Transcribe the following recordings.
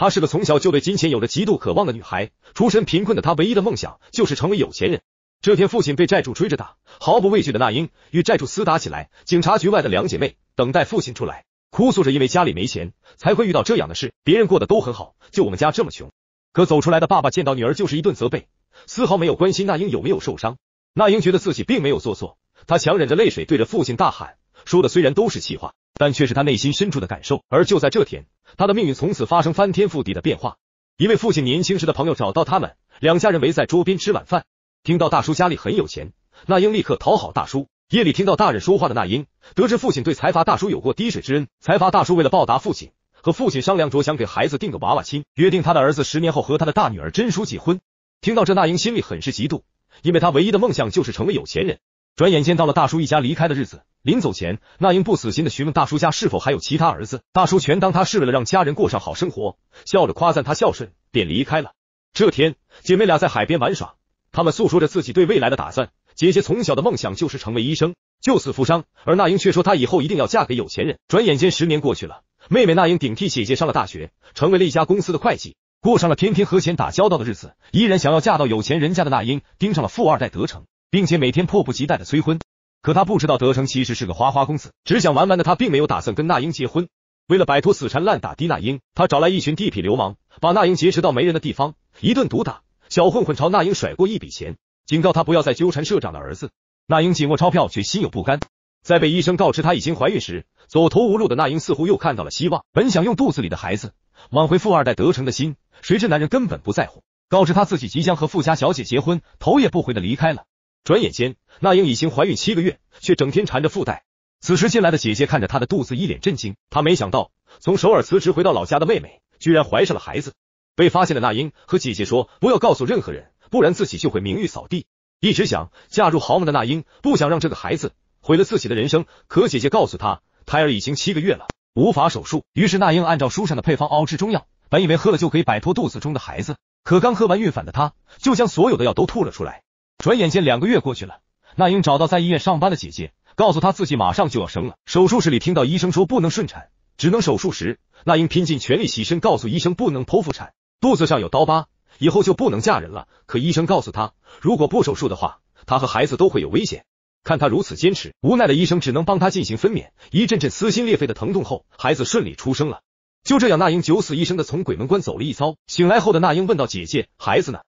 她是个从小就对金钱有着极度渴望的女孩，出身贫困的她唯一的梦想就是成为有钱人。这天，父亲被债主追着打，毫不畏惧的那英与债主厮打起来。警察局外的两姐妹等待父亲出来，哭诉着因为家里没钱才会遇到这样的事，别人过得都很好，就我们家这么穷。可走出来的爸爸见到女儿就是一顿责备，丝毫没有关心那英有没有受伤。那英觉得自己并没有做错，她强忍着泪水对着父亲大喊，说的虽然都是气话。但却是他内心深处的感受。而就在这天，他的命运从此发生翻天覆地的变化。一位父亲年轻时的朋友找到他们，两家人围在桌边吃晚饭。听到大叔家里很有钱，那英立刻讨好大叔。夜里听到大人说话的那英，得知父亲对财阀大叔有过滴水之恩，财阀大叔为了报答父亲，和父亲商量着想给孩子定个娃娃亲，约定他的儿子十年后和他的大女儿甄淑结婚。听到这，那英心里很是嫉妒，因为他唯一的梦想就是成为有钱人。转眼间到了大叔一家离开的日子，临走前，那英不死心的询问大叔家是否还有其他儿子。大叔全当他是为了让家人过上好生活，笑着夸赞他孝顺，便离开了。这天，姐妹俩在海边玩耍，她们诉说着自己对未来的打算。姐姐从小的梦想就是成为医生，救死扶伤，而那英却说她以后一定要嫁给有钱人。转眼间十年过去了，妹妹那英顶替姐姐上了大学，成为了一家公司的会计，过上了天天和钱打交道的日子。依然想要嫁到有钱人家的那英，盯上了富二代德成。并且每天迫不及待的催婚，可他不知道德成其实是个花花公子，只想玩玩的他并没有打算跟那英结婚。为了摆脱死缠烂打的那英，他找来一群地痞流氓，把那英劫持到没人的地方一顿毒打。小混混朝那英甩过一笔钱，警告他不要再纠缠社长的儿子。那英紧握钞票，却心有不甘。在被医生告知他已经怀孕时，走投无路的那英似乎又看到了希望，本想用肚子里的孩子挽回富二代德成的心，谁知男人根本不在乎，告知他自己即将和富家小姐结婚，头也不回的离开了。转眼间，那英已经怀孕七个月，却整天缠着腹带。此时进来的姐姐看着她的肚子，一脸震惊。她没想到，从首尔辞职回到老家的妹妹，居然怀上了孩子。被发现的那英和姐姐说：“不要告诉任何人，不然自己就会名誉扫地。”一直想嫁入豪门的那英，不想让这个孩子毁了自己的人生。可姐姐告诉她，胎儿已经七个月了，无法手术。于是那英按照书上的配方熬制中药，本以为喝了就可以摆脱肚子中的孩子，可刚喝完孕反的她，就将所有的药都吐了出来。转眼间两个月过去了，那英找到在医院上班的姐姐，告诉她自己马上就要生了。手术室里听到医生说不能顺产，只能手术时，那英拼尽全力起身，告诉医生不能剖腹产，肚子上有刀疤，以后就不能嫁人了。可医生告诉她，如果不手术的话，她和孩子都会有危险。看她如此坚持，无奈的医生只能帮她进行分娩。一阵阵撕心裂肺的疼痛后，孩子顺利出生了。就这样，那英九死一生的从鬼门关走了一遭。醒来后的那英问到姐姐：“孩子呢？”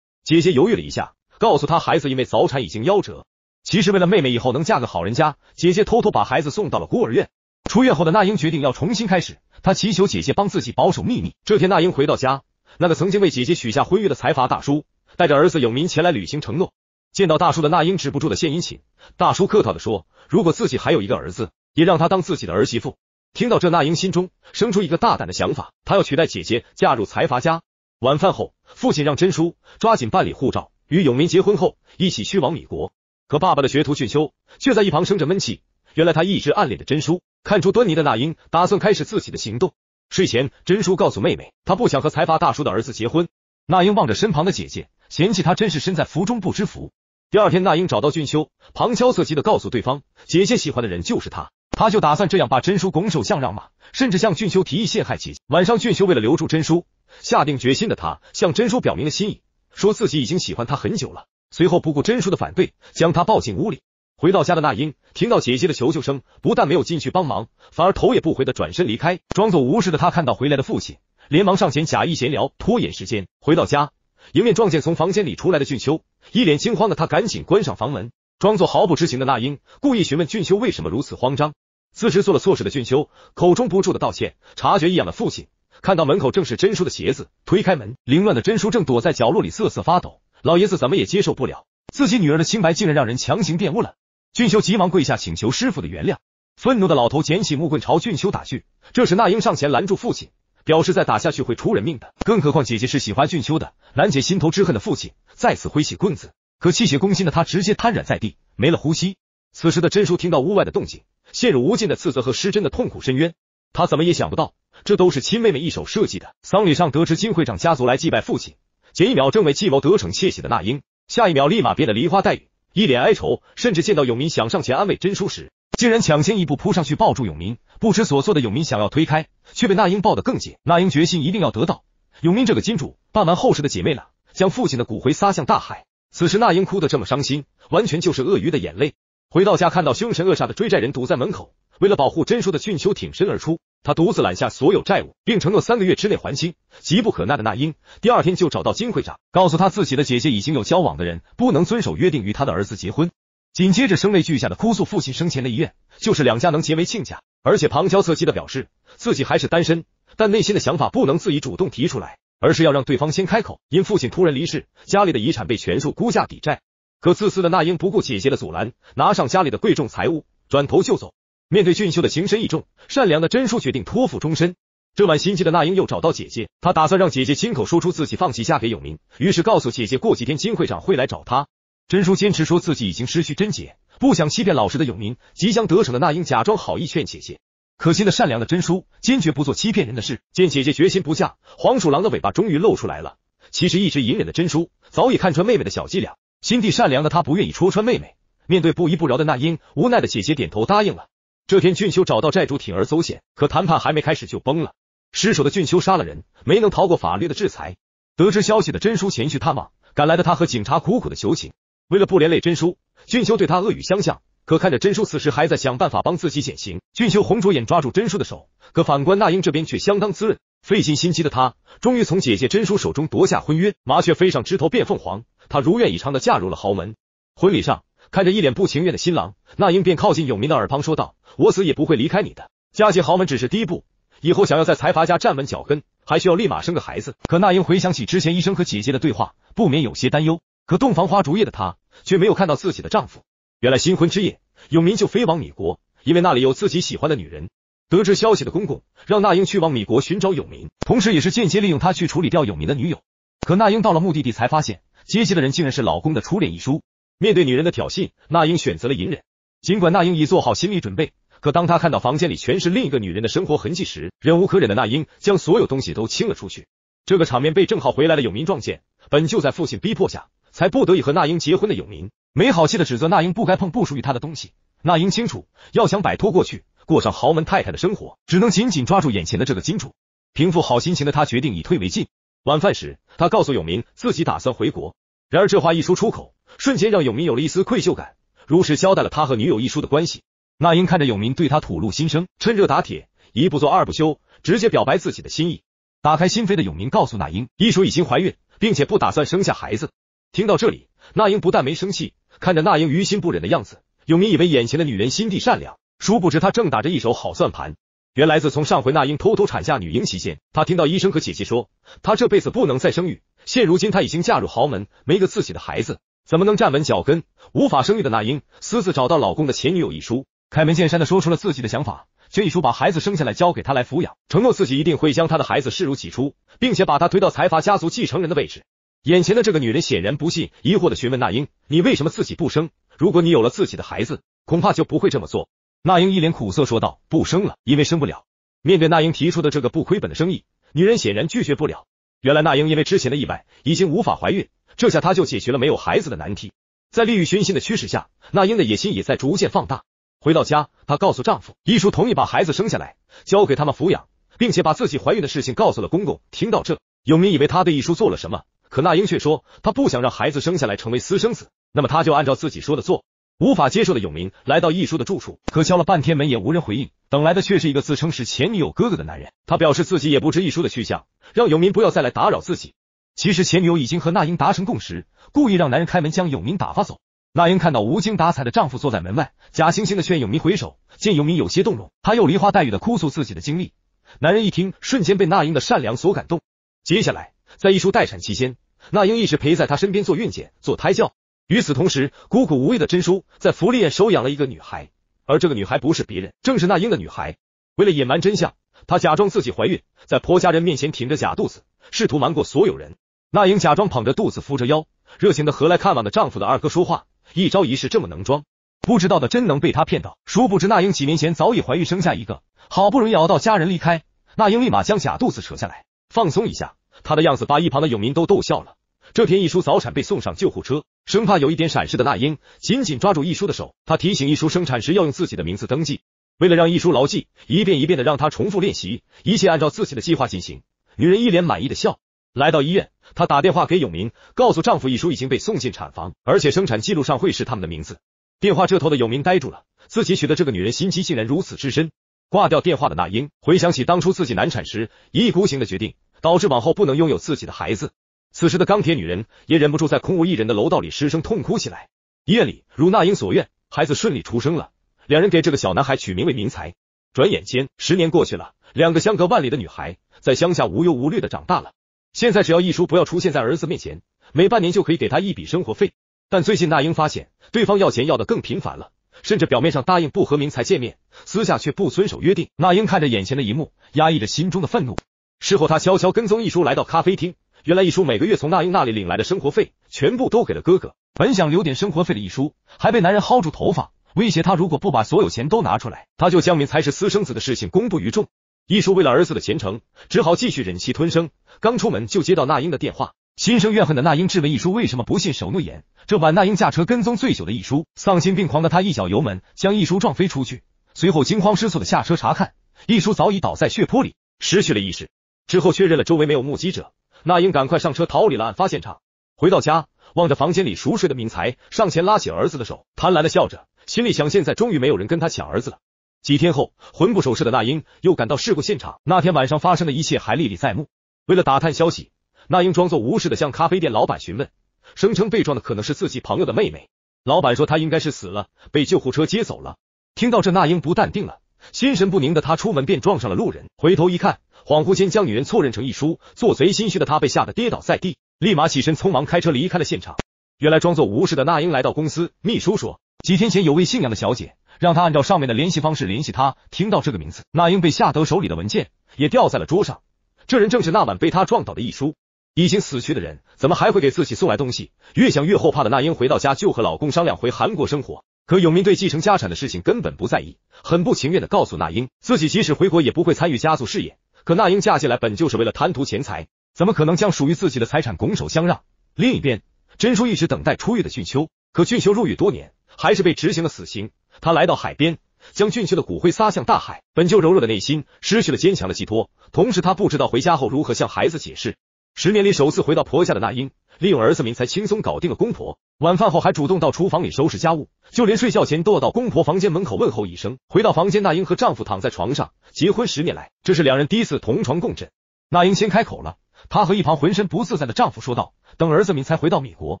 姐姐犹豫了一下。告诉他，孩子因为早产已经夭折。其实为了妹妹以后能嫁个好人家，姐姐偷偷把孩子送到了孤儿院。出院后的那英决定要重新开始，她祈求姐姐帮自己保守秘密。这天，那英回到家，那个曾经为姐姐许下婚约的财阀大叔带着儿子永民前来履行承诺。见到大叔的那英止不住的献殷勤，大叔客套的说：“如果自己还有一个儿子，也让他当自己的儿媳妇。”听到这，那英心中生出一个大胆的想法，她要取代姐姐嫁入财阀家。晚饭后，父亲让真叔抓紧办理护照。与永民结婚后，一起去往米国。可爸爸的学徒俊修却在一旁生着闷气。原来他一直暗恋着珍叔，看出端倪的那英打算开始自己的行动。睡前，珍叔告诉妹妹，她不想和财阀大叔的儿子结婚。那英望着身旁的姐姐，嫌弃她真是身在福中不知福。第二天，那英找到俊修，旁敲侧击的告诉对方，姐姐喜欢的人就是他。他就打算这样把珍叔拱手相让嘛？甚至向俊修提议陷害姐姐。晚上，俊修为了留住珍叔，下定决心的他向珍叔表明了心意。说自己已经喜欢他很久了，随后不顾真叔的反对，将他抱进屋里。回到家的那英听到姐姐的求救声，不但没有进去帮忙，反而头也不回的转身离开，装作无事的他看到回来的父亲，连忙上前假意闲聊，拖延时间。回到家，迎面撞见从房间里出来的俊秋，一脸惊慌的他赶紧关上房门，装作毫不知情的那英故意询问俊秋为什么如此慌张。自知做了错事的俊秋口中不住的道歉，察觉异样的父亲。看到门口正是真叔的鞋子，推开门，凌乱的真叔正躲在角落里瑟瑟发抖。老爷子怎么也接受不了自己女儿的清白竟然让人强行玷污了。俊修急忙跪下请求师傅的原谅。愤怒的老头捡起木棍朝俊修打去。这时，那英上前拦住父亲，表示再打下去会出人命的。更何况姐姐是喜欢俊修的，难解心头之恨的父亲再次挥起棍子，可气血攻心的他直接瘫软在地，没了呼吸。此时的真叔听到屋外的动静，陷入无尽的自责和失真的痛苦深渊。他怎么也想不到。这都是亲妹妹一手设计的。丧礼上得知金会长家族来祭拜父亲，前一秒正为计谋得逞窃喜的那英，下一秒立马变得梨花带雨，一脸哀愁，甚至见到永民想上前安慰真叔时，竟然抢先一步扑上去抱住永民，不知所措的永民想要推开，却被那英抱得更紧。那英决心一定要得到永民这个金主，办完后事的姐妹了，将父亲的骨灰撒向大海。此时那英哭得这么伤心，完全就是鳄鱼的眼泪。回到家看到凶神恶煞的追债人堵在门口。为了保护真叔的俊秋挺身而出，他独自揽下所有债务，并承诺三个月之内还清。急不可耐的那英第二天就找到金会长，告诉他自己的姐姐已经有交往的人，不能遵守约定与他的儿子结婚。紧接着声泪俱下的哭诉，父亲生前的遗愿就是两家能结为亲家，而且旁敲侧击的表示自己还是单身，但内心的想法不能自己主动提出来，而是要让对方先开口。因父亲突然离世，家里的遗产被全数估价抵债。可自私的那英不顾姐姐的阻拦，拿上家里的贵重财物，转头就走。面对俊秀的情深意重，善良的真淑决定托付终身。这晚心机的那英又找到姐姐，她打算让姐姐亲口说出自己放弃嫁给永明。于是告诉姐姐，过几天金会长会来找她。真叔坚持说自己已经失去贞洁，不想欺骗老实的永明。即将得逞的那英假装好意劝姐姐，可心的善良的真叔坚决不做欺骗人的事。见姐姐决心不嫁，黄鼠狼的尾巴终于露出来了。其实一直隐忍的真叔早已看穿妹妹的小伎俩，心地善良的她不愿意戳穿妹妹。面对不依不饶的那英，无奈的姐姐点头答应了。这天，俊修找到债主，铤而走险，可谈判还没开始就崩了。失手的俊修杀了人，没能逃过法律的制裁。得知消息的真叔前去探望，赶来的他和警察苦苦的求情。为了不连累真叔，俊修对他恶语相向。可看着真叔此时还在想办法帮自己减刑，俊修红着眼抓住真叔的手。可反观那英这边却相当滋润，费尽心机的他终于从姐姐真叔手中夺下婚约。麻雀飞上枝头变凤凰，他如愿以偿的嫁入了豪门。婚礼上。看着一脸不情愿的新郎，那英便靠近永明的耳旁说道：“我死也不会离开你的。嫁进豪门只是第一步，以后想要在财阀家站稳脚跟，还需要立马生个孩子。”可那英回想起之前医生和姐姐的对话，不免有些担忧。可洞房花烛夜的她却没有看到自己的丈夫。原来新婚之夜，永明就飞往米国，因为那里有自己喜欢的女人。得知消息的公公让那英去往米国寻找永明，同时也是间接利用她去处理掉永明的女友。可那英到了目的地才发现，接机的人竟然是老公的初恋一叔。面对女人的挑衅，那英选择了隐忍。尽管那英已做好心理准备，可当她看到房间里全是另一个女人的生活痕迹时，忍无可忍的那英将所有东西都清了出去。这个场面被正好回来的永民撞见。本就在父亲逼迫下才不得已和那英结婚的永民，没好气的指责那英不该碰不属于她的东西。那英清楚，要想摆脱过去，过上豪门太太的生活，只能紧紧抓住眼前的这个金主。平复好心情的他决定以退为进。晚饭时，他告诉永明自己打算回国。然而这话一说出口。瞬间让永明有了一丝愧疚感，如实交代了他和女友一书的关系。那英看着永明对他吐露心声，趁热打铁，一不做二不休，直接表白自己的心意。打开心扉的永明告诉那英，一书已经怀孕，并且不打算生下孩子。听到这里，那英不但没生气，看着那英于心不忍的样子，永明以为眼前的女人心地善良，殊不知她正打着一手好算盘。原来，自从上回那英偷偷产下女婴期间，她听到医生和姐姐说她这辈子不能再生育。现如今，她已经嫁入豪门，没个自己的孩子。怎么能站稳脚跟？无法生育的那英私自找到老公的前女友一书，开门见山的说出了自己的想法，劝一书把孩子生下来交给他来抚养，承诺自己一定会将他的孩子视如己出，并且把他推到财阀家族继承人的位置。眼前的这个女人显然不信，疑惑的询问那英：“你为什么自己不生？如果你有了自己的孩子，恐怕就不会这么做。”那英一脸苦涩说道：“不生了，因为生不了。”面对那英提出的这个不亏本的生意，女人显然拒绝不了。原来那英因为之前的意外，已经无法怀孕。这下他就解决了没有孩子的难题。在利欲熏心的驱使下，那英的野心也在逐渐放大。回到家，她告诉丈夫，艺叔同意把孩子生下来，交给他们抚养，并且把自己怀孕的事情告诉了公公。听到这，永明以为他对艺叔做了什么，可那英却说她不想让孩子生下来成为私生子，那么他就按照自己说的做。无法接受的永明来到艺叔的住处，可敲了半天门也无人回应，等来的却是一个自称是前女友哥哥的男人。他表示自己也不知艺叔的去向，让永明不要再来打扰自己。其实前女友已经和那英达成共识，故意让男人开门将永明打发走。那英看到无精打采的丈夫坐在门外，假惺惺的劝永明回首。见永明有些动容，他又梨花带雨的哭诉自己的经历。男人一听，瞬间被那英的善良所感动。接下来，在一叔待产期间，那英一直陪在他身边做孕检、做胎教。与此同时，孤苦无依的珍叔在福利院收养了一个女孩，而这个女孩不是别人，正是那英的女孩。为了隐瞒真相，她假装自己怀孕，在婆家人面前挺着假肚子，试图瞒过所有人。那英假装捧着肚子扶着腰，热情的和来看望的丈夫的二哥说话。一招一式这么能装，不知道的真能被她骗到。殊不知那英几年前早已怀孕生下一个，好不容易熬到家人离开，那英立马将假肚子扯下来放松一下。她的样子把一旁的永民都逗笑了。这天一叔早产被送上救护车，生怕有一点闪失的那英紧紧抓住一叔的手，她提醒一叔生产时要用自己的名字登记。为了让一叔牢记，一遍一遍的让他重复练习，一切按照自己的计划进行。女人一脸满意的笑。来到医院，她打电话给永明，告诉丈夫一书已经被送进产房，而且生产记录上会是他们的名字。电话这头的永明呆住了，自己娶的这个女人心机竟然如此之深。挂掉电话的那英回想起当初自己难产时一意孤行的决定，导致往后不能拥有自己的孩子。此时的钢铁女人也忍不住在空无一人的楼道里失声痛哭起来。医院里如那英所愿，孩子顺利出生了。两人给这个小男孩取名为明才。转眼间十年过去了，两个相隔万里的女孩在乡下无忧无虑的长大了。现在只要一叔不要出现在儿子面前，每半年就可以给他一笔生活费。但最近那英发现，对方要钱要的更频繁了，甚至表面上答应不和明才见面，私下却不遵守约定。那英看着眼前的一幕，压抑着心中的愤怒。事后，他悄悄跟踪一叔来到咖啡厅。原来，一叔每个月从那英那里领来的生活费，全部都给了哥哥。本想留点生活费的一叔，还被男人薅住头发，威胁他如果不把所有钱都拿出来，他就将明才是私生子的事情公布于众。一叔为了儿子的前程，只好继续忍气吞声。刚出门就接到那英的电话，心生怨恨的那英质问一叔为什么不信守诺言。这晚，那英驾车跟踪醉酒的一叔，丧心病狂的他一脚油门将一叔撞飞出去，随后惊慌失措的下车查看，一叔早已倒在血泊里，失去了意识。之后确认了周围没有目击者，那英赶快上车逃离了案发现场。回到家，望着房间里熟睡的明才，上前拉起儿子的手，贪婪的笑着，心里想：现在终于没有人跟他抢儿子了。几天后，魂不守舍的那英又赶到事故现场。那天晚上发生的一切还历历在目。为了打探消息，那英装作无事的向咖啡店老板询问，声称被撞的可能是自己朋友的妹妹。老板说她应该是死了，被救护车接走了。听到这，那英不淡定了，心神不宁的她出门便撞上了路人。回头一看，恍惚间将女人错认成一叔。做贼心虚的她被吓得跌倒在地，立马起身，匆忙开车离开了现场。原来装作无事的那英来到公司，秘书说。几天前有位姓杨的小姐，让他按照上面的联系方式联系他。听到这个名字，那英被吓得手里的文件也掉在了桌上。这人正是那晚被他撞倒的易叔，已经死去的人，怎么还会给自己送来东西？越想越后怕的那英回到家就和老公商量回韩国生活。可永明对继承家产的事情根本不在意，很不情愿的告诉那英，自己即使回国也不会参与家族事业。可那英嫁进来本就是为了贪图钱财，怎么可能将属于自己的财产拱手相让？另一边，真叔一直等待出狱的俊秋，可俊秋入狱多年。还是被执行了死刑。他来到海边，将俊秀的骨灰撒向大海。本就柔弱的内心失去了坚强的寄托，同时他不知道回家后如何向孩子解释。十年里首次回到婆家的那英，利用儿子敏才轻松搞定了公婆。晚饭后还主动到厨房里收拾家务，就连睡觉前都要到公婆房间门口问候一声。回到房间，那英和丈夫躺在床上。结婚十年来，这是两人第一次同床共枕。那英先开口了，她和一旁浑身不自在的丈夫说道：“等儿子敏才回到美国，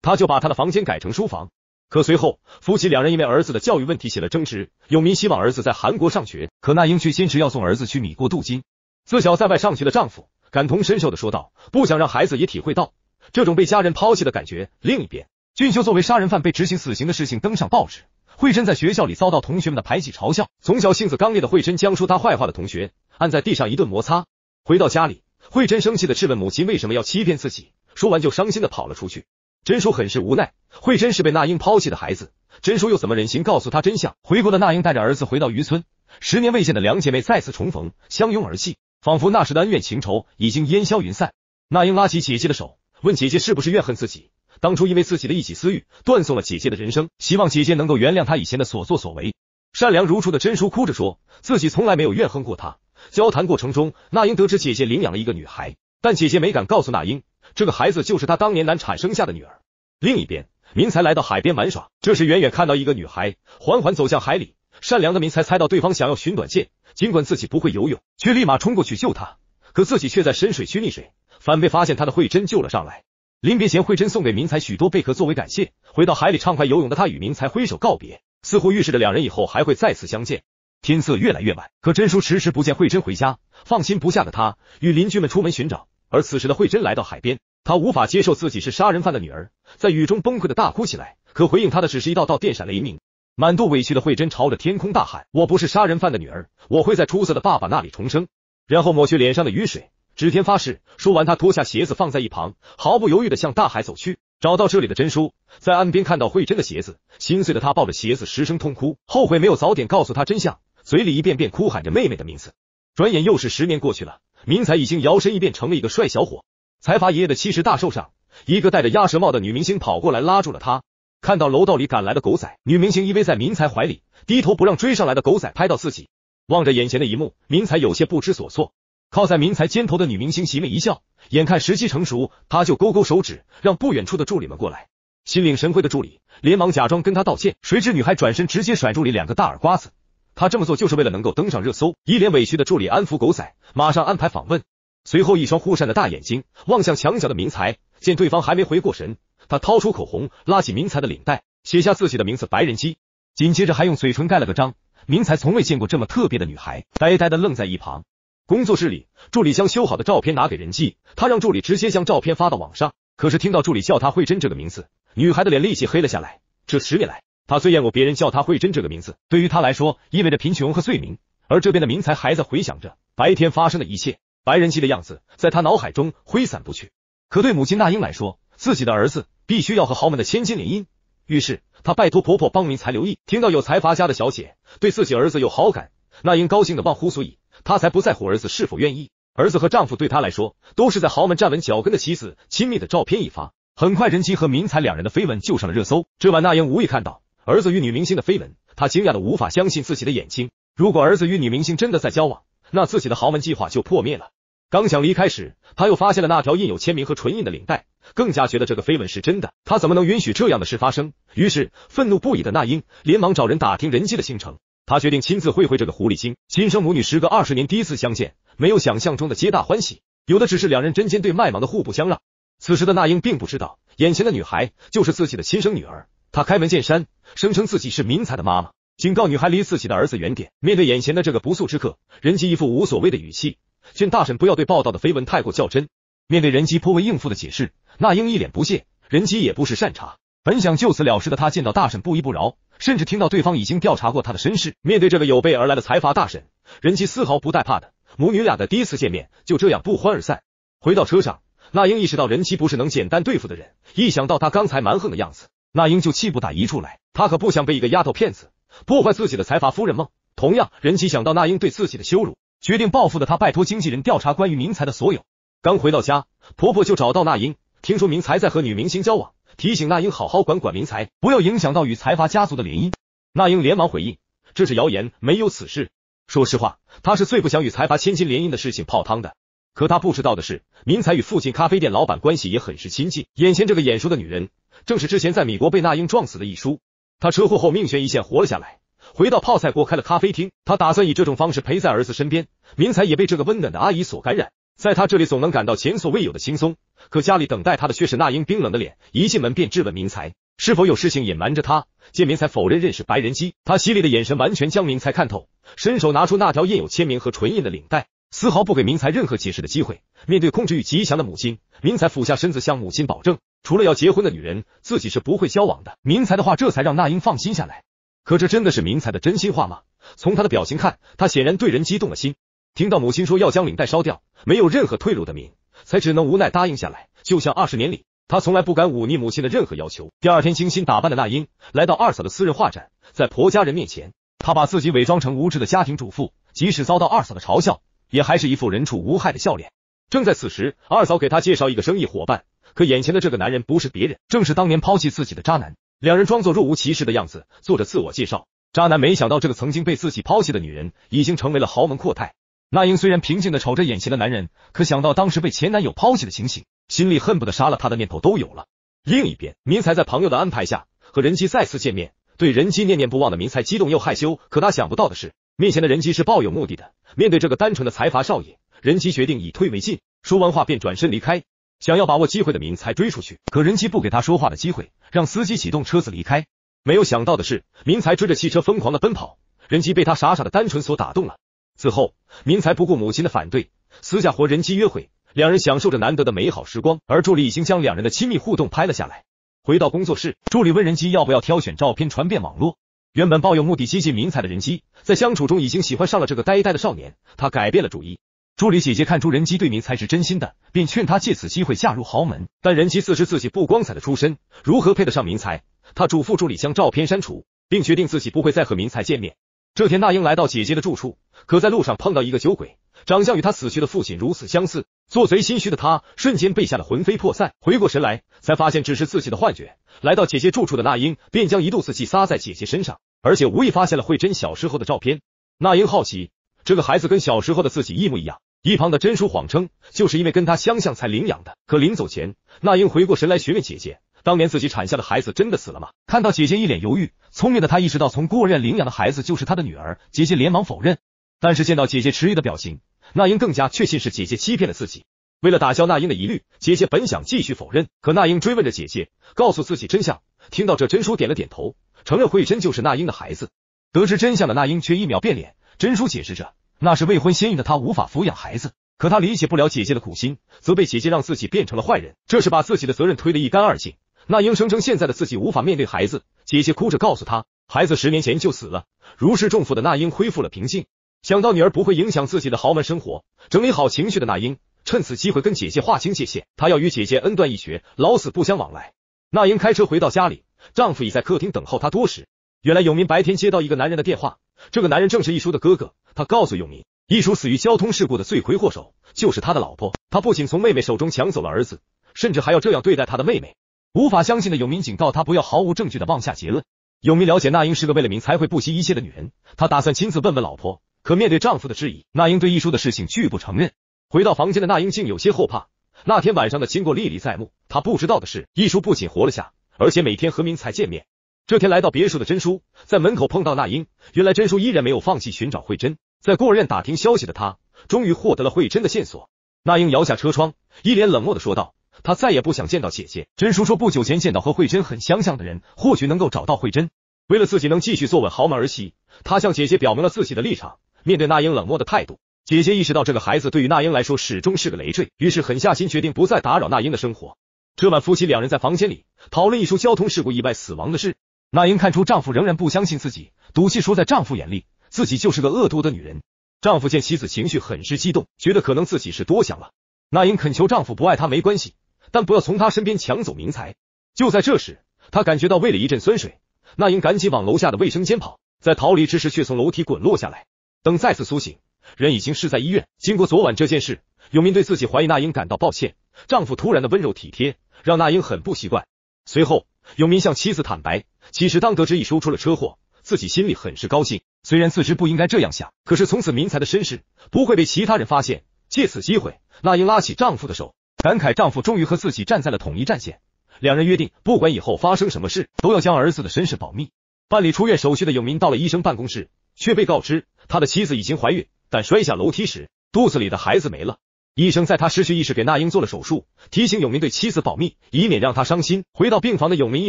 她就把她的房间改成书房。”可随后，夫妻两人因为儿子的教育问题起了争执。永民希望儿子在韩国上学，可那英却坚持要送儿子去米国镀金。自小在外上学的丈夫感同身受的说道：“不想让孩子也体会到这种被家人抛弃的感觉。”另一边，俊修作为杀人犯被执行死刑的事情登上报纸。慧珍在学校里遭到同学们的排挤嘲笑，从小性子刚烈的慧珍将说他坏话的同学按在地上一顿摩擦。回到家里，慧珍生气的质问母亲为什么要欺骗自己，说完就伤心的跑了出去。真叔很是无奈，慧珍是被那英抛弃的孩子，真叔又怎么忍心告诉她真相？回国的那英带着儿子回到渔村，十年未见的两姐妹再次重逢，相拥而泣，仿佛那时的恩怨情仇已经烟消云散。那英拉起姐姐的手，问姐姐是不是怨恨自己，当初因为自己的一己私欲，断送了姐姐的人生，希望姐姐能够原谅她以前的所作所为。善良如初的真叔哭着说自己从来没有怨恨过她。交谈过程中，那英得知姐姐领养了一个女孩，但姐姐没敢告诉那英。这个孩子就是他当年难产生下的女儿。另一边，民才来到海边玩耍，这时远远看到一个女孩缓缓走向海里。善良的民才猜到对方想要寻短见，尽管自己不会游泳，却立马冲过去救她，可自己却在深水区溺水，反被发现他的慧珍救了上来。临别前，慧珍送给民才许多贝壳作为感谢。回到海里畅快游泳的他与民才挥手告别，似乎预示着两人以后还会再次相见。天色越来越晚，可真叔迟迟不见慧珍回家，放心不下的他与邻居们出门寻找。而此时的慧珍来到海边，她无法接受自己是杀人犯的女儿，在雨中崩溃的大哭起来。可回应她的只是一道道电闪雷鸣。满肚委屈的慧珍朝着天空大喊：“我不是杀人犯的女儿，我会在出色的爸爸那里重生。”然后抹去脸上的雨水，指天发誓。说完，她脱下鞋子放在一旁，毫不犹豫地向大海走去。找到这里的真叔，在岸边看到慧珍的鞋子，心碎的他抱着鞋子失声痛哭，后悔没有早点告诉她真相，嘴里一遍遍哭喊着妹妹的名字。转眼又是十年过去了。明才已经摇身一变成了一个帅小伙。财阀爷爷的七十大寿上，一个戴着鸭舌帽的女明星跑过来拉住了他。看到楼道里赶来的狗仔，女明星依偎在明才怀里，低头不让追上来的狗仔拍到自己。望着眼前的一幕，明才有些不知所措。靠在明才肩头的女明星邪魅一笑，眼看时机成熟，她就勾勾手指，让不远处的助理们过来。心领神会的助理连忙假装跟他道歉，谁知女孩转身直接甩助理两个大耳瓜子。他这么做就是为了能够登上热搜。一脸委屈的助理安抚狗仔，马上安排访问。随后，一双忽闪的大眼睛望向墙角的明财，见对方还没回过神，他掏出口红，拉起明财的领带，写下自己的名字白人机。紧接着，还用嘴唇盖了个章。明财从未见过这么特别的女孩，呆呆的愣在一旁。工作室里，助理将修好的照片拿给人机，他让助理直接将照片发到网上。可是听到助理叫他慧珍这个名字，女孩的脸立即黑了下来。这十年来。他最厌恶别人叫他慧珍这个名字，对于他来说意味着贫穷和罪名。而这边的明才还在回想着白天发生的一切，白人妻的样子在他脑海中挥散不去。可对母亲那英来说，自己的儿子必须要和豪门的千金联姻，于是她拜托婆婆帮明才留意，听到有财阀家的小姐对自己儿子有好感，那英高兴的忘乎所以，她才不在乎儿子是否愿意。儿子和丈夫对她来说都是在豪门站稳脚跟的妻子。亲密的照片一发，很快人妻和明才两人的绯闻就上了热搜。这晚，那英无意看到。儿子与女明星的绯闻，他惊讶的无法相信自己的眼睛。如果儿子与女明星真的在交往，那自己的豪门计划就破灭了。刚想离开时，他又发现了那条印有签名和唇印的领带，更加觉得这个绯闻是真的。他怎么能允许这样的事发生？于是，愤怒不已的那英连忙找人打听人机的行程。他决定亲自会会这个狐狸精。亲生母女时隔二十年第一次相见，没有想象中的皆大欢喜，有的只是两人针尖对麦芒的互不相让。此时的那英并不知道，眼前的女孩就是自己的亲生女儿。他开门见山，声称自己是明彩的妈妈，警告女孩离自己的儿子远点。面对眼前的这个不速之客，人机一副无所谓的语气，劝大婶不要对报道的绯闻太过较真。面对人机颇为应付的解释，那英一脸不屑。人机也不是善茬，本想就此了事的他，见到大婶不依不饶，甚至听到对方已经调查过他的身世。面对这个有备而来的财阀大婶，人机丝毫不带怕的。母女俩的第一次见面就这样不欢而散。回到车上，那英意识到人机不是能简单对付的人，一想到他刚才蛮横的样子。那英就气不打一处来，她可不想被一个丫头骗子破坏自己的财阀夫人梦。同样，任琦想到那英对自己的羞辱，决定报复的他，拜托经纪人调查关于明才的所有。刚回到家，婆婆就找到那英，听说明才在和女明星交往，提醒那英好好管管明才，不要影响到与财阀家族的联姻。那英连忙回应：“这是谣言，没有此事。”说实话，她是最不想与财阀千金联姻的事情泡汤的。可她不知道的是，明才与附近咖啡店老板关系也很是亲近。眼前这个眼熟的女人。正是之前在米国被那英撞死的义叔，他车祸后命悬一线活了下来，回到泡菜国开了咖啡厅。他打算以这种方式陪在儿子身边。明才也被这个温暖的阿姨所感染，在他这里总能感到前所未有的轻松。可家里等待他的却是那英冰冷的脸，一进门便质问明才是否有事情隐瞒着他。见明才否认认识白人鸡，他犀利的眼神完全将明才看透，伸手拿出那条印有签名和唇印的领带，丝毫不给明才任何解释的机会。面对控制欲极强的母亲，明才俯下身子向母亲保证。除了要结婚的女人，自己是不会交往的。明才的话，这才让那英放心下来。可这真的是明才的真心话吗？从他的表情看，他显然对人激动了心。听到母亲说要将领带烧掉，没有任何退路的明才，只能无奈答应下来。就像二十年里，他从来不敢忤逆母亲的任何要求。第二天，精心打扮的那英来到二嫂的私人画展，在婆家人面前，她把自己伪装成无知的家庭主妇，即使遭到二嫂的嘲笑，也还是一副人畜无害的笑脸。正在此时，二嫂给她介绍一个生意伙伴。可眼前的这个男人不是别人，正是当年抛弃自己的渣男。两人装作若无其事的样子，做着自我介绍。渣男没想到这个曾经被自己抛弃的女人，已经成为了豪门阔太。那英虽然平静的瞅着眼前的男人，可想到当时被前男友抛弃的情形，心里恨不得杀了他的念头都有了。另一边，民才在朋友的安排下和人机再次见面，对人机念念不忘的民才激动又害羞。可他想不到的是，面前的人机是抱有目的的。面对这个单纯的财阀少爷，人机决定以退为进，说完话便转身离开。想要把握机会的明才追出去，可人机不给他说话的机会，让司机启动车子离开。没有想到的是，明才追着汽车疯狂的奔跑，人机被他傻傻的单纯所打动了。此后，明才不顾母亲的反对，私下和人机约会，两人享受着难得的美好时光。而助理已经将两人的亲密互动拍了下来。回到工作室，助理问人机要不要挑选照片传遍网络。原本抱有目的接近明才的人机，在相处中已经喜欢上了这个呆呆的少年，他改变了主意。助理姐姐看出人机对明才是真心的，并劝他借此机会嫁入豪门。但人机自知自己不光彩的出身，如何配得上明才？他嘱咐助理将照片删除，并决定自己不会再和明才见面。这天，那英来到姐姐的住处，可在路上碰到一个酒鬼，长相与他死去的父亲如此相似。做贼心虚的他，瞬间被吓得魂飞魄散。回过神来，才发现只是自己的幻觉。来到姐姐住处的那英，便将一肚子气撒在姐姐身上，而且无意发现了慧珍小时候的照片。那英好奇，这个孩子跟小时候的自己一模一样。一旁的甄叔谎称，就是因为跟他相像才领养的。可临走前，那英回过神来询问姐姐：“当年自己产下的孩子真的死了吗？”看到姐姐一脸犹豫，聪明的她意识到，从孤儿院领养的孩子就是她的女儿。姐姐连忙否认，但是见到姐姐迟疑的表情，那英更加确信是姐姐欺骗了自己。为了打消那英的疑虑，姐姐本想继续否认，可那英追问着姐姐，告诉自己真相。听到这，甄叔点了点头，承认慧珍就是那英的孩子。得知真相的那英却一秒变脸，甄叔解释着。那是未婚先孕的她无法抚养孩子，可她理解不了姐姐的苦心，则被姐姐让自己变成了坏人，这是把自己的责任推得一干二净。那英声称现在的自己无法面对孩子，姐姐哭着告诉她，孩子十年前就死了。如释重负的那英恢复了平静，想到女儿不会影响自己的豪门生活，整理好情绪的那英趁此机会跟姐姐划清界限，她要与姐姐恩断义绝，老死不相往来。那英开车回到家里，丈夫已在客厅等候她多时。原来永明白天接到一个男人的电话。这个男人正是艺叔的哥哥，他告诉永明，艺叔死于交通事故的罪魁祸首就是他的老婆。他不仅从妹妹手中抢走了儿子，甚至还要这样对待他的妹妹。无法相信的永明警告他不要毫无证据的妄下结论。永明了解那英是个为了名才会不惜一切的女人，他打算亲自问问老婆。可面对丈夫的质疑，那英对艺叔的事情拒不承认。回到房间的那英竟有些后怕，那天晚上的经过历历在目。她不知道的是，艺叔不仅活了下，而且每天和明才见面。这天来到别墅的甄叔在门口碰到那英，原来甄叔依然没有放弃寻找慧珍，在孤儿院打听消息的他终于获得了慧珍的线索。那英摇下车窗，一脸冷漠的说道：“他再也不想见到姐姐。”甄叔说：“不久前见到和慧珍很相像的人，或许能够找到慧珍。为了自己能继续坐稳豪门儿媳，他向姐姐表明了自己的立场。面对那英冷漠的态度，姐姐意识到这个孩子对于那英来说始终是个累赘，于是狠下心决定不再打扰那英的生活。这晚夫妻两人在房间里讨论一出交通事故意外死亡的事。那英看出丈夫仍然不相信自己，赌气说：“在丈夫眼里，自己就是个恶毒的女人。”丈夫见妻子情绪很是激动，觉得可能自己是多想了。那英恳求丈夫不爱她没关系，但不要从她身边抢走明才。就在这时，她感觉到胃里一阵酸水，那英赶紧往楼下的卫生间跑，在逃离之时却从楼梯滚落下来。等再次苏醒，人已经是在医院。经过昨晚这件事，永明对自己怀疑那英感到抱歉。丈夫突然的温柔体贴，让那英很不习惯。随后，永明向妻子坦白。其实，当得知一叔出了车祸，自己心里很是高兴。虽然自知不应该这样想，可是从此民才的身世不会被其他人发现。借此机会，那英拉起丈夫的手，感慨丈夫终于和自己站在了统一战线。两人约定，不管以后发生什么事，都要将儿子的身世保密。办理出院手续的永明到了医生办公室，却被告知他的妻子已经怀孕，但摔下楼梯时肚子里的孩子没了。医生在他失去意识给那英做了手术，提醒永明对妻子保密，以免让她伤心。回到病房的永明一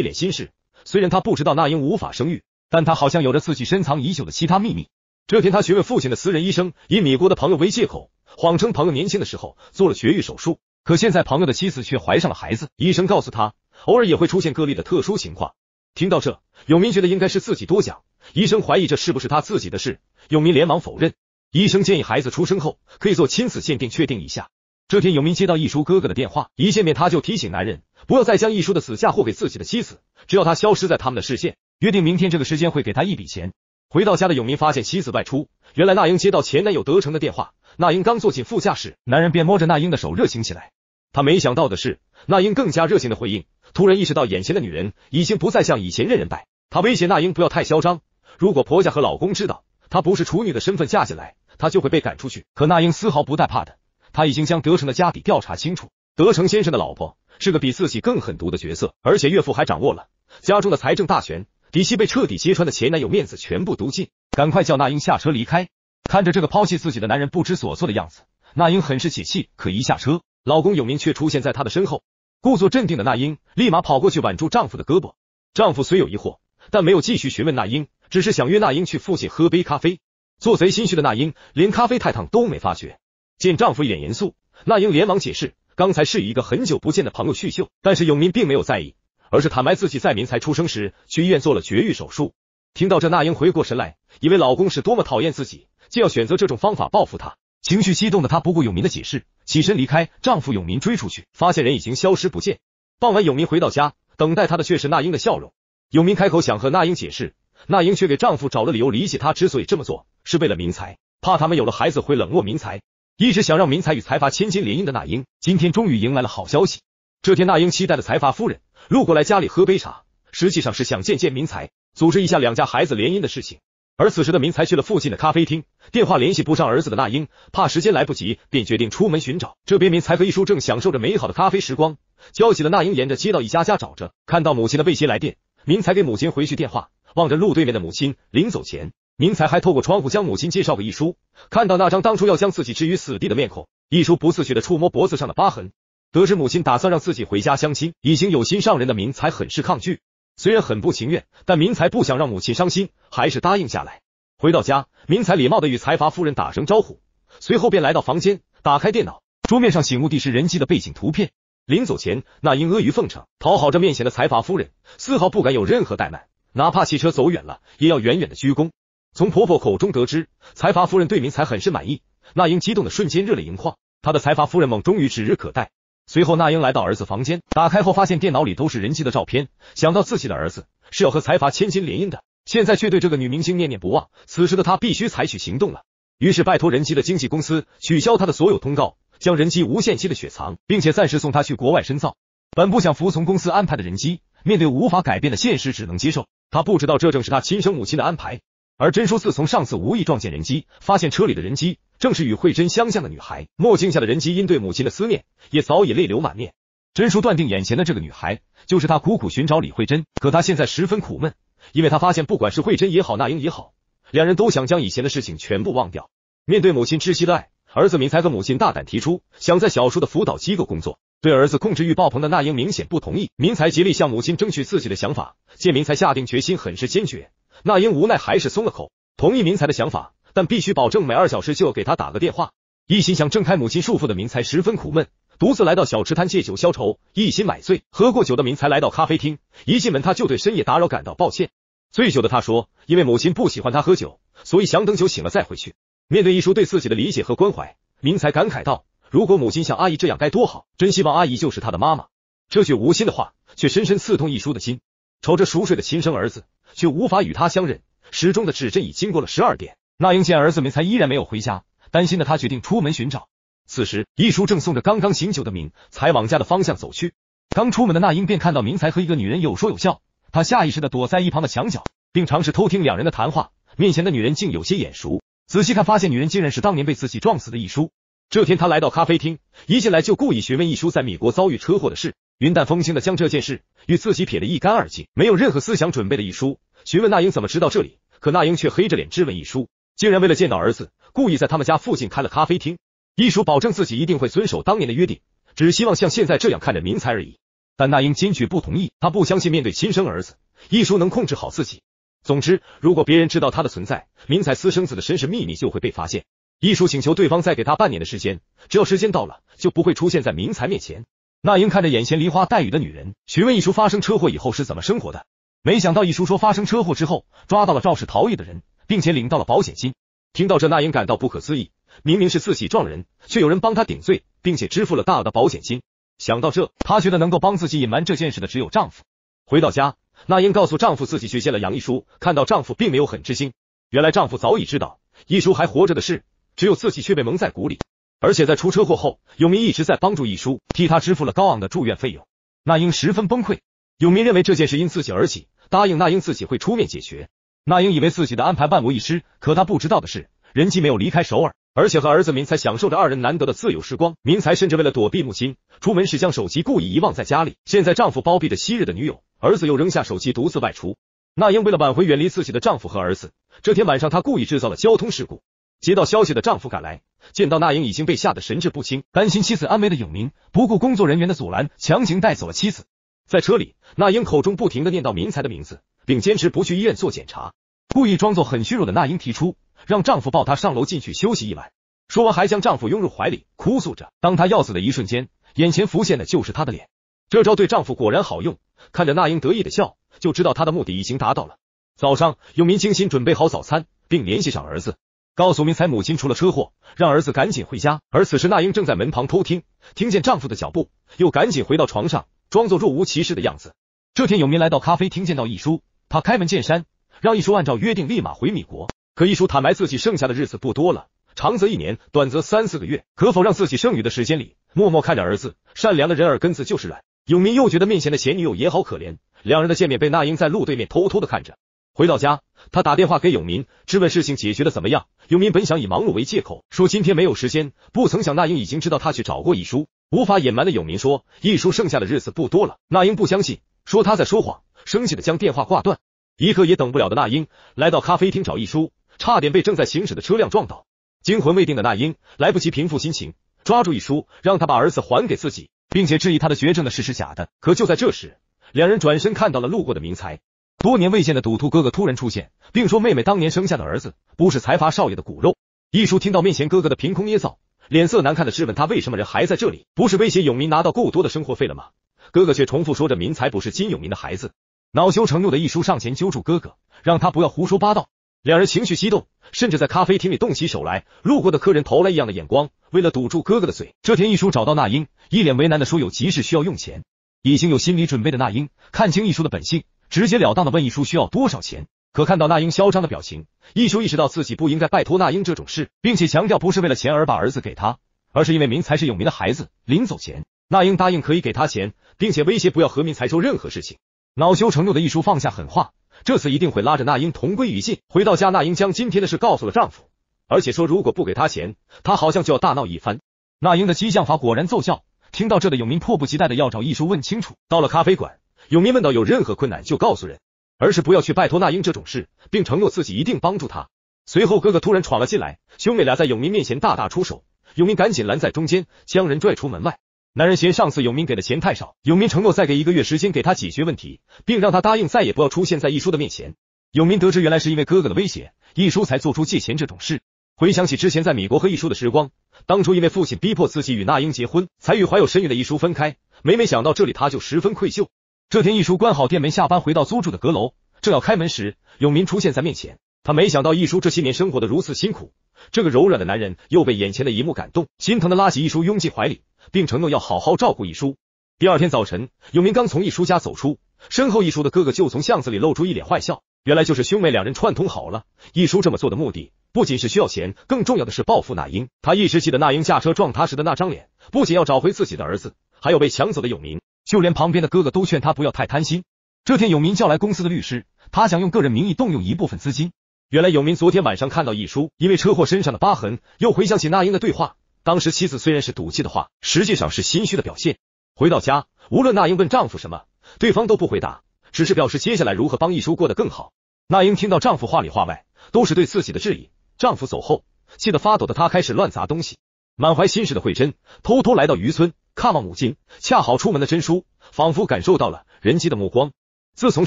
脸心事。虽然他不知道那英无法生育，但他好像有着自己深藏已久的其他秘密。这天，他询问父亲的私人医生，以米国的朋友为借口，谎称朋友年轻的时候做了绝育手术，可现在朋友的妻子却怀上了孩子。医生告诉他，偶尔也会出现个例的特殊情况。听到这，永明觉得应该是自己多想。医生怀疑这是不是他自己的事，永明连忙否认。医生建议孩子出生后可以做亲子鉴定，确定一下。这天，永明接到一叔哥哥的电话，一见面他就提醒男人。不要再将一叔的死嫁祸给自己的妻子，只要他消失在他们的视线。约定明天这个时间会给他一笔钱。回到家的永明发现妻子外出，原来那英接到前男友德成的电话。那英刚坐进副驾驶，男人便摸着那英的手热情起来。他没想到的是，那英更加热情的回应。突然意识到眼前的女人已经不再像以前任人摆，他威胁那英不要太嚣张。如果婆家和老公知道她不是处女的身份嫁进来，她就会被赶出去。可那英丝毫不带怕的，他已经将德成的家底调查清楚，德成先生的老婆。是个比自己更狠毒的角色，而且岳父还掌握了家中的财政大权。底细被彻底揭穿的前男友面子全部丢尽，赶快叫那英下车离开。看着这个抛弃自己的男人不知所措的样子，那英很是解气。可一下车，老公永明却出现在她的身后。故作镇定的那英立马跑过去挽住丈夫的胳膊。丈夫虽有疑惑，但没有继续询问那英，只是想约那英去附近喝杯咖啡。做贼心虚的那英连咖啡太烫都没发觉。见丈夫一脸严肃，那英连忙解释。刚才是一个很久不见的朋友叙旧，但是永民并没有在意，而是坦白自己在民才出生时去医院做了绝育手术。听到这，那英回过神来，以为老公是多么讨厌自己，竟要选择这种方法报复她。情绪激动的她不顾永民的解释，起身离开。丈夫永民追出去，发现人已经消失不见。傍晚，永民回到家，等待他的却是那英的笑容。永民开口想和那英解释，那英却给丈夫找了理由，理解她之所以这么做是为了民才，怕他们有了孩子会冷落民才。一直想让明财与财阀千金联姻的那英，今天终于迎来了好消息。这天，那英期待的财阀夫人路过来家里喝杯茶，实际上是想见见明财，组织一下两家孩子联姻的事情。而此时的明财去了附近的咖啡厅，电话联系不上儿子的那英，怕时间来不及，便决定出门寻找。这边明财和一叔正享受着美好的咖啡时光，焦急的那英沿着街道一家家找着，看到母亲的未接来电，明财给母亲回去电话，望着路对面的母亲，临走前。明才还透过窗户将母亲介绍给一叔，看到那张当初要将自己置于死地的面孔，一叔不自觉地触摸脖子上的疤痕。得知母亲打算让自己回家相亲，已经有心上人的明才很是抗拒，虽然很不情愿，但明才不想让母亲伤心，还是答应下来。回到家，明才礼貌地与财阀夫人打声招呼，随后便来到房间，打开电脑，桌面上醒目地是人机的背景图片。临走前，那英阿谀奉承，讨好着面前的财阀夫人，丝毫不敢有任何怠慢，哪怕汽车走远了，也要远远的鞠躬。从婆婆口中得知，财阀夫人对明才很是满意。那英激动的瞬间热泪盈眶，她的财阀夫人梦终于指日可待。随后，那英来到儿子房间，打开后发现电脑里都是人机的照片。想到自己的儿子是要和财阀千金联姻的，现在却对这个女明星念念不忘，此时的她必须采取行动了。于是，拜托人机的经纪公司取消她的所有通告，将人机无限期的雪藏，并且暂时送她去国外深造。本不想服从公司安排的人机，面对无法改变的现实，只能接受。他不知道，这正是他亲生母亲的安排。而真叔自从上次无意撞见人机，发现车里的人机正是与慧珍相像的女孩，墨镜下的人机因对母亲的思念，也早已泪流满面。真叔断定眼前的这个女孩就是他苦苦寻找李慧珍，可他现在十分苦闷，因为他发现不管是慧珍也好，那英也好，两人都想将以前的事情全部忘掉。面对母亲窒息的爱，儿子明才和母亲大胆提出想在小叔的辅导机构工作。对儿子控制欲爆棚的那英明显不同意，明才极力向母亲争取自己的想法。见明才下定决心，很是坚决。那英无奈还是松了口，同意明才的想法，但必须保证每二小时就要给他打个电话。一心想挣开母亲束缚的明才十分苦闷，独自来到小吃摊借酒消愁，一心买醉。喝过酒的明才来到咖啡厅，一进门他就对深夜打扰感到抱歉。醉酒的他说，因为母亲不喜欢他喝酒，所以想等酒醒了再回去。面对一叔对自己的理解和关怀，明才感慨道：“如果母亲像阿姨这样该多好，真希望阿姨就是他的妈妈。”这句无心的话却深深刺痛一叔的心，瞅着熟睡的亲生儿子。却无法与他相认，时钟的指针已经过了十二点。那英见儿子明才依然没有回家，担心的他决定出门寻找。此时，一叔正送着刚刚醒酒的明才往家的方向走去。刚出门的那英便看到明才和一个女人有说有笑，他下意识的躲在一旁的墙角，并尝试偷听两人的谈话。面前的女人竟有些眼熟，仔细看发现女人竟然是当年被自己撞死的一叔。这天，他来到咖啡厅，一进来就故意询问一叔在米国遭遇车祸的事。云淡风轻的将这件事与自己撇得一干二净，没有任何思想准备的一书，询问那英怎么知道这里，可那英却黑着脸质问一书，竟然为了见到儿子，故意在他们家附近开了咖啡厅。一书保证自己一定会遵守当年的约定，只希望像现在这样看着明才而已。但那英坚决不同意，他不相信面对亲生儿子，一书能控制好自己。总之，如果别人知道他的存在，明才私生子的身世秘密就会被发现。一书请求对方再给他半年的时间，只要时间到了，就不会出现在明才面前。那英看着眼前梨花带雨的女人，询问易叔发生车祸以后是怎么生活的。没想到易叔说发生车祸之后，抓到了肇事逃逸的人，并且领到了保险金。听到这，那英感到不可思议，明明是自己撞人，却有人帮她顶罪，并且支付了大额的保险金。想到这，她觉得能够帮自己隐瞒这件事的只有丈夫。回到家，那英告诉丈夫自己去见了杨一叔，看到丈夫并没有很吃惊，原来丈夫早已知道易叔还活着的事，只有自己却被蒙在鼓里。而且在出车祸后，永明一直在帮助一叔，替他支付了高昂的住院费用。那英十分崩溃，永明认为这件事因自己而起，答应那英自己会出面解决。那英以为自己的安排万无一失，可她不知道的是，仁基没有离开首尔，而且和儿子明才享受着二人难得的自由时光。明才甚至为了躲避母亲，出门时将手机故意遗忘在家里。现在丈夫包庇着昔日的女友，儿子又扔下手机独自外出。那英为了挽回远离自己的丈夫和儿子，这天晚上她故意制造了交通事故。接到消息的丈夫赶来。见到那英已经被吓得神志不清，担心妻子安危的永明不顾工作人员的阻拦，强行带走了妻子。在车里，那英口中不停的念到明才的名字，并坚持不去医院做检查，故意装作很虚弱的那英提出让丈夫抱她上楼进去休息一晚。说完，还将丈夫拥入怀里，哭诉着。当他要死的一瞬间，眼前浮现的就是他的脸。这招对丈夫果然好用，看着那英得意的笑，就知道他的目的已经达到了。早上，永明精心准备好早餐，并联系上儿子。告诉明才母亲出了车祸，让儿子赶紧回家。而此时那英正在门旁偷听，听见丈夫的脚步，又赶紧回到床上，装作若无其事的样子。这天永明来到咖啡厅，见到一叔，他开门见山，让一叔按照约定立马回米国。可一叔坦白自己剩下的日子不多了，长则一年，短则三四个月，可否让自己剩余的时间里默默看着儿子？善良的人耳根子就是软，永明又觉得面前的前女友也好可怜。两人的见面被那英在路对面偷偷的看着。回到家，他打电话给永民，质问事情解决的怎么样。永民本想以忙碌为借口，说今天没有时间，不曾想那英已经知道他去找过易叔，无法隐瞒的永民说，易叔剩下的日子不多了。那英不相信，说他在说谎，生气的将电话挂断。一刻也等不了的那英，来到咖啡厅找易叔，差点被正在行驶的车辆撞倒。惊魂未定的那英，来不及平复心情，抓住易叔，让他把儿子还给自己，并且质疑他的绝症的事是假的。可就在这时，两人转身看到了路过的明才。多年未见的赌徒哥哥突然出现，并说妹妹当年生下的儿子不是财阀少爷的骨肉。一叔听到面前哥哥的凭空捏造，脸色难看的质问他为什么人还在这里？不是威胁永民拿到够多的生活费了吗？哥哥却重复说着民财不是金永民的孩子。恼羞成怒的一叔上前揪住哥哥，让他不要胡说八道。两人情绪激动，甚至在咖啡厅里动起手来。路过的客人投来异样的眼光。为了堵住哥哥的嘴，这天一叔找到那英，一脸为难的说有急事需要用钱。已经有心理准备的那英看清一叔的本性。直截了当的问一叔需要多少钱？可看到那英嚣张的表情，一叔意识到自己不应该拜托那英这种事，并且强调不是为了钱而把儿子给他，而是因为明才是永明的孩子。临走前，那英答应可以给他钱，并且威胁不要和明才说任何事情。恼羞成怒的一叔放下狠话，这次一定会拉着那英同归于尽。回到家，那英将今天的事告诉了丈夫，而且说如果不给他钱，他好像就要大闹一番。那英的激将法果然奏效，听到这的永明迫不及待的要找一叔问清楚。到了咖啡馆。永明问到有任何困难就告诉人，而是不要去拜托那英这种事，并承诺自己一定帮助他。随后哥哥突然闯了进来，兄妹俩在永明面前大打出手，永明赶紧拦在中间，将人拽出门外。男人嫌上次永明给的钱太少，永明承诺再给一个月时间给他解决问题，并让他答应再也不要出现在一叔的面前。永明得知原来是因为哥哥的威胁，一叔才做出借钱这种事。回想起之前在米国和一叔的时光，当初因为父亲逼迫自己与那英结婚，才与怀有身孕的一叔分开。每每想到这里，他就十分愧疚。这天，一叔关好店门，下班回到租住的阁楼，正要开门时，永民出现在面前。他没想到一叔这些年生活的如此辛苦，这个柔软的男人又被眼前的一幕感动，心疼的拉起一叔，拥进怀里，并承诺要好好照顾一叔。第二天早晨，永明刚从一叔家走出，身后一叔的哥哥就从巷子里露出一脸坏笑。原来就是兄妹两人串通好了。一叔这么做的目的不仅是需要钱，更重要的是报复那英。他一直记得那英驾车撞他时的那张脸，不仅要找回自己的儿子，还有被抢走的永明。就连旁边的哥哥都劝他不要太贪心。这天，永明叫来公司的律师，他想用个人名义动用一部分资金。原来，永明昨天晚上看到一叔因为车祸身上的疤痕，又回想起那英的对话。当时妻子虽然是赌气的话，实际上是心虚的表现。回到家，无论那英问丈夫什么，对方都不回答，只是表示接下来如何帮一叔过得更好。那英听到丈夫话里话外都是对自己的质疑，丈夫走后，气得发抖的她开始乱砸东西。满怀心事的慧珍偷偷来到渔村。看望母亲恰好出门的珍叔，仿佛感受到了人姬的目光。自从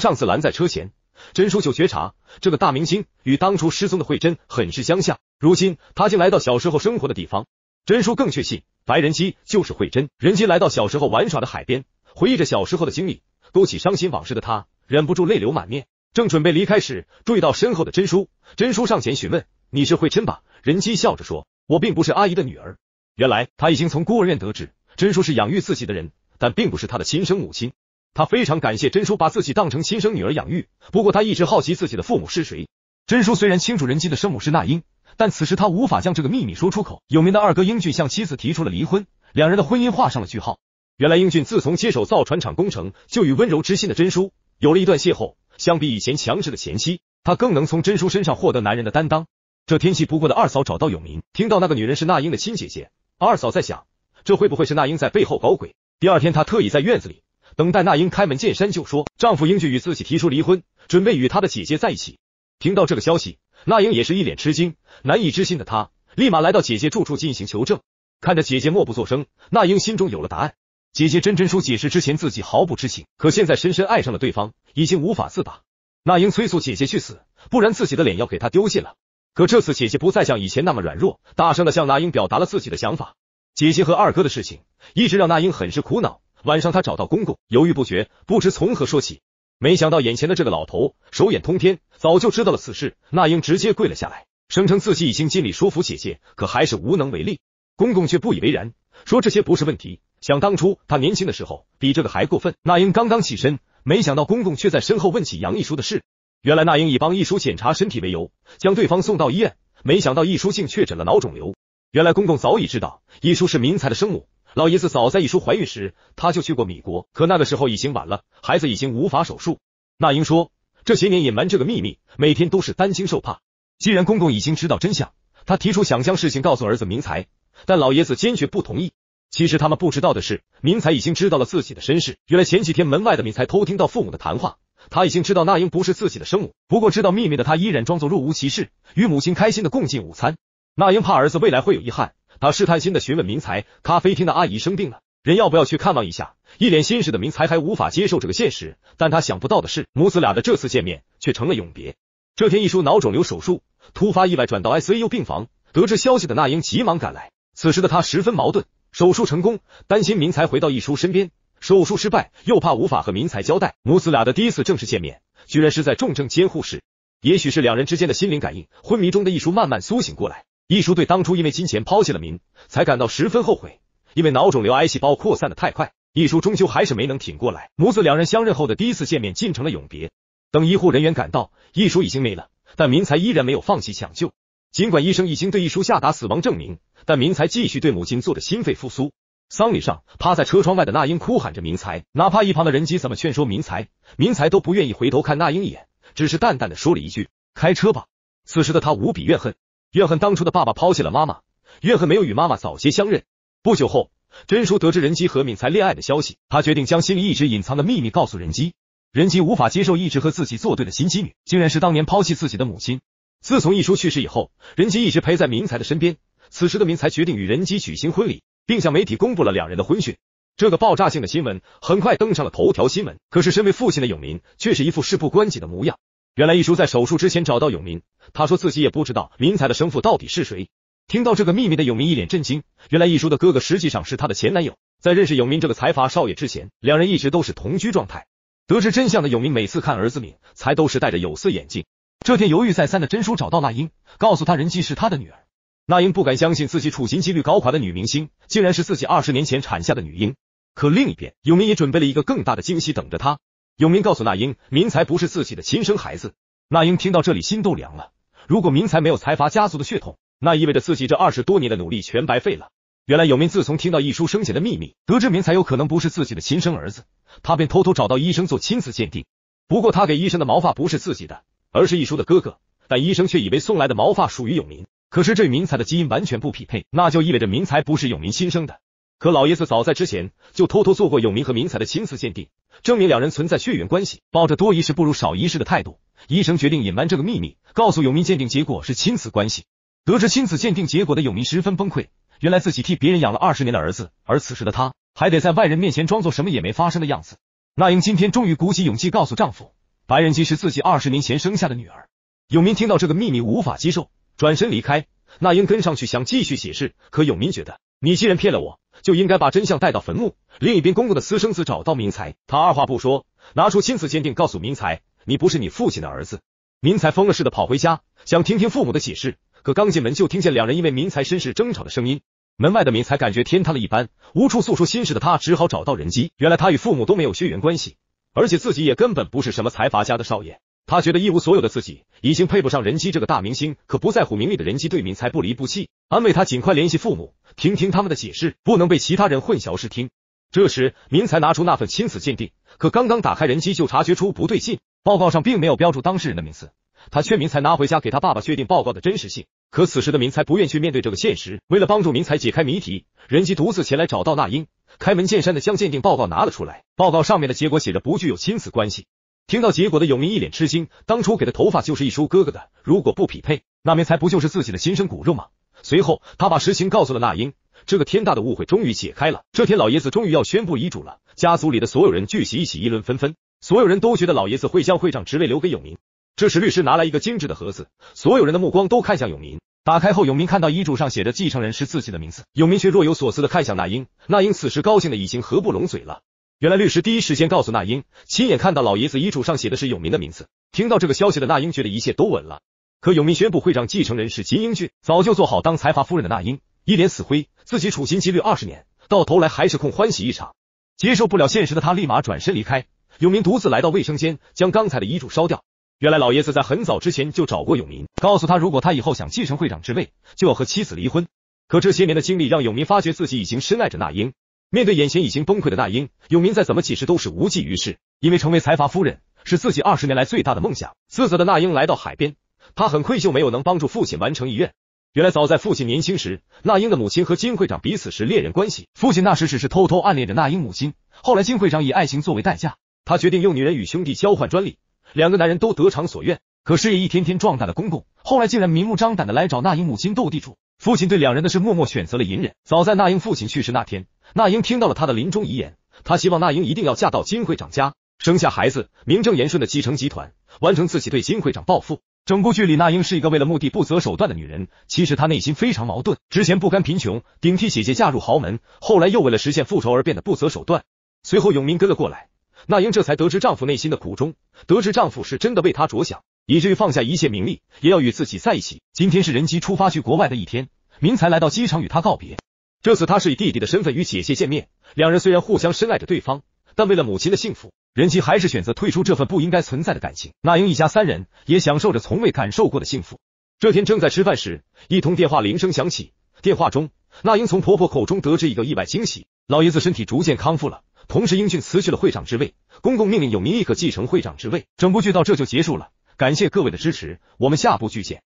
上次拦在车前，珍叔就觉察这个大明星与当初失踪的慧珍很是相像。如今他竟来到小时候生活的地方，珍叔更确信白人姬就是慧珍。人姬来到小时候玩耍的海边，回忆着小时候的经历，勾起伤心往事的他忍不住泪流满面。正准备离开时，注意到身后的珍叔，珍叔上前询问：“你是慧珍吧？”人姬笑着说：“我并不是阿姨的女儿。”原来他已经从孤儿院得知。真叔是养育自己的人，但并不是他的亲生母亲。他非常感谢真叔把自己当成亲生女儿养育。不过他一直好奇自己的父母是谁。真叔虽然清楚人机的生母是那英，但此时他无法将这个秘密说出口。有名的二哥英俊向妻子提出了离婚，两人的婚姻画上了句号。原来英俊自从接手造船厂工程，就与温柔知性的真叔有了一段邂逅。相比以前强势的前妻，他更能从真叔身上获得男人的担当。这天气不过的二嫂找到永明，听到那个女人是那英的亲姐姐，二嫂在想。这会不会是那英在背后搞鬼？第二天，她特意在院子里等待那英，开门见山就说丈夫英俊与自己提出离婚，准备与她的姐姐在一起。听到这个消息，那英也是一脸吃惊，难以置信的她立马来到姐姐住处进行求证。看着姐姐默不作声，那英心中有了答案。姐姐真真说，解释之前自己毫不知情，可现在深深爱上了对方，已经无法自拔。那英催促姐姐去死，不然自己的脸要给她丢尽了。可这次姐姐不再像以前那么软弱，大声的向那英表达了自己的想法。姐姐和二哥的事情一直让那英很是苦恼。晚上，她找到公公，犹豫不决，不知从何说起。没想到眼前的这个老头手眼通天，早就知道了此事。那英直接跪了下来，声称自己已经尽力说服姐姐，可还是无能为力。公公却不以为然，说这些不是问题。想当初他年轻的时候，比这个还过分。那英刚刚起身，没想到公公却在身后问起杨一书的事。原来那英以帮一叔检查身体为由，将对方送到医院，没想到一书竟确诊了脑肿瘤。原来公公早已知道，一叔是明才的生母。老爷子早在一叔怀孕时，他就去过米国，可那个时候已经晚了，孩子已经无法手术。那英说，这些年隐瞒这个秘密，每天都是担惊受怕。既然公公已经知道真相，他提出想将事情告诉儿子明才，但老爷子坚决不同意。其实他们不知道的是，明才已经知道了自己的身世。原来前几天门外的明才偷听到父母的谈话，他已经知道那英不是自己的生母。不过知道秘密的他依然装作若无其事，与母亲开心的共进午餐。那英怕儿子未来会有遗憾，他试探性的询问明才：“咖啡厅的阿姨生病了，人要不要去看望一下？”一脸心事的明才还无法接受这个现实，但他想不到的是，母子俩的这次见面却成了永别。这天，一叔脑肿瘤手术突发意外，转到 ICU 病房。得知消息的那英急忙赶来，此时的他十分矛盾：手术成功，担心明才回到一叔身边；手术失败，又怕无法和明才交代。母子俩的第一次正式见面，居然是在重症监护室。也许是两人之间的心灵感应，昏迷中的一叔慢慢苏醒过来。一叔对当初因为金钱抛弃了民，才感到十分后悔。因为脑肿瘤癌细胞扩散的太快，一叔终究还是没能挺过来。母子两人相认后的第一次见面，竟成了永别。等医护人员赶到，一叔已经没了，但民才依然没有放弃抢救。尽管医生已经对一叔下达死亡证明，但民才继续对母亲做着心肺复苏。丧礼上，趴在车窗外的那英哭喊着民才，哪怕一旁的人机怎么劝说民才，民才都不愿意回头看那英一眼，只是淡淡的说了一句：“开车吧。”此时的他无比怨恨。怨恨当初的爸爸抛弃了妈妈，怨恨没有与妈妈早些相认。不久后，真叔得知人机和敏才恋爱的消息，他决定将心里一直隐藏的秘密告诉人机。人机无法接受一直和自己作对的心机女，竟然是当年抛弃自己的母亲。自从一叔去世以后，人机一直陪在敏才的身边。此时的敏才决定与人机举行婚礼，并向媒体公布了两人的婚讯。这个爆炸性的新闻很快登上了头条新闻。可是，身为父亲的永民却是一副事不关己的模样。原来，一叔在手术之前找到永民。他说自己也不知道明才的生父到底是谁。听到这个秘密的永明一脸震惊，原来一叔的哥哥实际上是他的前男友。在认识永明这个财阀少爷之前，两人一直都是同居状态。得知真相的永明每次看儿子敏才都是戴着有色眼镜。这天，犹豫再三的真叔找到那英，告诉她人静是他的女儿。那英不敢相信自己处心积虑搞垮的女明星，竟然是自己二十年前产下的女婴。可另一边，永明也准备了一个更大的惊喜等着他。永明告诉那英，明才不是自己的亲生孩子。那英听到这里，心都凉了。如果明才没有财阀家族的血统，那意味着自己这二十多年的努力全白费了。原来有明自从听到一叔生前的秘密，得知明才有可能不是自己的亲生儿子，他便偷偷找到医生做亲子鉴定。不过他给医生的毛发不是自己的，而是一叔的哥哥，但医生却以为送来的毛发属于有明，可是这明才的基因完全不匹配，那就意味着明才不是有明亲生的。可老爷子早在之前就偷偷做过有明和明才的亲子鉴定，证明两人存在血缘关系。抱着多一事不如少一事的态度。医生决定隐瞒这个秘密，告诉永民鉴定结果是亲子关系。得知亲子鉴定结果的永民十分崩溃，原来自己替别人养了二十年的儿子，而此时的他还得在外人面前装作什么也没发生的样子。那英今天终于鼓起勇气告诉丈夫，白人基是自己二十年前生下的女儿。永民听到这个秘密无法接受，转身离开。那英跟上去想继续解释，可永民觉得你既然骗了我，就应该把真相带到坟墓。另一边，公公的私生子找到明才，他二话不说拿出亲子鉴定告诉明才。你不是你父亲的儿子，民才疯了似的跑回家，想听听父母的解释。可刚进门就听见两人因为民才身世争吵的声音。门外的民才感觉天塌了一般，无处诉说心事的他只好找到人机。原来他与父母都没有血缘关系，而且自己也根本不是什么财阀家的少爷。他觉得一无所有的自己已经配不上人机这个大明星。可不在乎名利的人机对民才不离不弃，安慰他尽快联系父母，听听他们的解释，不能被其他人混淆视听。这时民才拿出那份亲子鉴定，可刚刚打开人机就察觉出不对劲。报告上并没有标注当事人的名字，他劝明才拿回家给他爸爸确定报告的真实性。可此时的明才不愿去面对这个现实。为了帮助明才解开谜题，任吉独自前来找到那英，开门见山的将鉴定报告拿了出来。报告上面的结果写着不具有亲子关系。听到结果的有名一脸吃惊，当初给的头发就是一叔哥哥的，如果不匹配，那明才不就是自己的亲生骨肉吗？随后他把实情告诉了那英，这个天大的误会终于解开了。这天老爷子终于要宣布遗嘱了，家族里的所有人聚集一起议论纷纷。所有人都觉得老爷子会将会长职位留给永明。这时，律师拿来一个精致的盒子，所有人的目光都看向永明。打开后，永明看到遗嘱上写着继承人是自己的名字。永明却若有所思的看向那英。那英此时高兴的已经合不拢嘴了。原来，律师第一时间告诉那英，亲眼看到老爷子遗嘱上写的是永明的名字。听到这个消息的那英觉得一切都稳了。可永明宣布会长继承人是金英俊，早就做好当财阀夫人的那英一脸死灰，自己处心积虑二十年，到头来还是空欢喜一场。接受不了现实的他，立马转身离开。永民独自来到卫生间，将刚才的遗嘱烧掉。原来老爷子在很早之前就找过永民，告诉他如果他以后想继承会长之位，就要和妻子离婚。可这些年的经历让永民发觉自己已经深爱着那英。面对眼前已经崩溃的那英，永民再怎么解释都是无济于事，因为成为财阀夫人是自己二十年来最大的梦想。自责的那英来到海边，她很愧疚，没有能帮助父亲完成遗愿。原来早在父亲年轻时，那英的母亲和金会长彼此是恋人关系，父亲那时只是偷偷暗恋着那英母亲。后来金会长以爱情作为代价。他决定用女人与兄弟交换专利，两个男人都得偿所愿。可事业一天天壮大了，公公后来竟然明目张胆的来找那英母亲斗地主。父亲对两人的事默默选择了隐忍。早在那英父亲去世那天，那英听到了他的临终遗言，他希望那英一定要嫁到金会长家，生下孩子，名正言顺的继承集团，完成自己对金会长报复。整部剧里，那英是一个为了目的不择手段的女人。其实她内心非常矛盾，之前不甘贫穷，顶替姐姐嫁入豪门，后来又为了实现复仇而变得不择手段。随后永明跟了过来。那英这才得知丈夫内心的苦衷，得知丈夫是真的为她着想，以至于放下一切名利，也要与自己在一起。今天是任姬出发去国外的一天，明才来到机场与她告别。这次他是以弟弟的身份与姐姐见面，两人虽然互相深爱着对方，但为了母亲的幸福，任姬还是选择退出这份不应该存在的感情。那英一家三人也享受着从未感受过的幸福。这天正在吃饭时，一通电话铃声响起，电话中那英从婆婆口中得知一个意外惊喜：老爷子身体逐渐康复了。同时，英俊辞去了会长之位，公公命令有民亦可继承会长之位。整部剧到这就结束了，感谢各位的支持，我们下部剧见。